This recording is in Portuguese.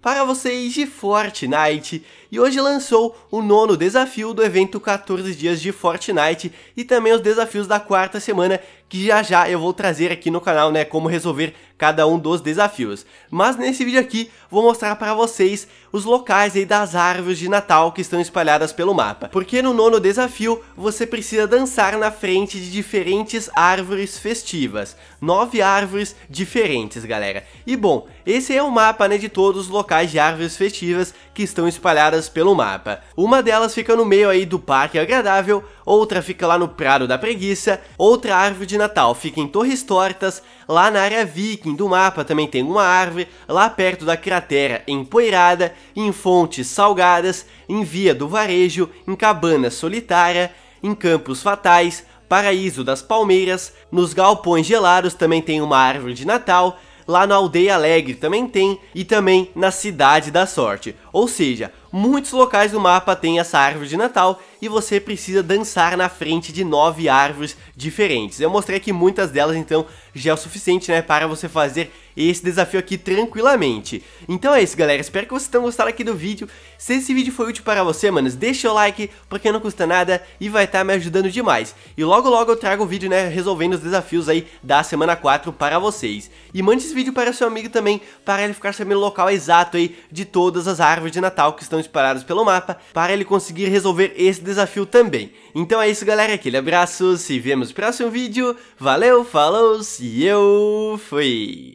para vocês de Fortnite e hoje lançou o nono desafio do evento 14 dias de Fortnite e também os desafios da quarta semana que já já eu vou trazer aqui no canal, né, como resolver cada um dos desafios. Mas nesse vídeo aqui vou mostrar para vocês os locais aí das árvores de Natal que estão espalhadas pelo mapa. Porque no nono desafio você precisa dançar na frente de diferentes árvores festivas, nove árvores diferentes, galera. E bom, esse é o mapa, né, de todos os locais locais de árvores festivas que estão espalhadas pelo mapa. Uma delas fica no meio aí do Parque Agradável, outra fica lá no Prado da Preguiça, outra árvore de Natal fica em Torres Tortas, lá na área viking do mapa também tem uma árvore, lá perto da cratera Empoeirada, em Fontes Salgadas, em Via do Varejo, em Cabana Solitária, em Campos Fatais, Paraíso das Palmeiras, nos Galpões Gelados também tem uma árvore de Natal, lá na Aldeia Alegre também tem e também na Cidade da Sorte. Ou seja, muitos locais do mapa têm essa árvore de Natal e você precisa dançar na frente de nove árvores diferentes. Eu mostrei que muitas delas então já é o suficiente né, para você fazer esse desafio aqui tranquilamente. Então é isso galera, espero que vocês tenham gostado aqui do vídeo. Se esse vídeo foi útil para você, manos, deixa o like porque não custa nada e vai estar tá me ajudando demais. E logo logo eu trago o vídeo né, resolvendo os desafios aí da semana 4 para vocês. E mande esse vídeo para seu amigo também para ele ficar sabendo o local exato aí de todas as árvores árvore de Natal que estão espalhados pelo mapa para ele conseguir resolver esse desafio também. Então é isso galera, aquele abraço, se vemos no próximo vídeo, valeu, falou e eu fui!